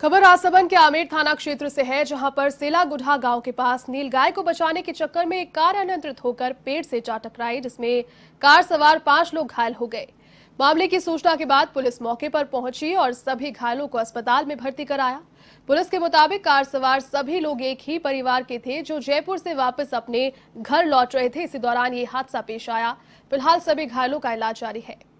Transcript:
खबर आसबन के आमेर थाना क्षेत्र से है जहां पर सेलागुढ़ा गांव के पास नील गाय को बचाने के चक्कर में एक कार अनियंत्रित होकर पेड़ से जा टकराई जिसमें कार सवार पांच लोग घायल हो गए मामले की सूचना के बाद पुलिस मौके पर पहुंची और सभी घायलों को अस्पताल में भर्ती कराया पुलिस के मुताबिक कार सवार सभी लोग एक ही परिवार के थे जो जयपुर से वापस अपने घर लौट रहे थे इसी दौरान ये हादसा पेश आया फिलहाल सभी घायलों का इलाज जारी है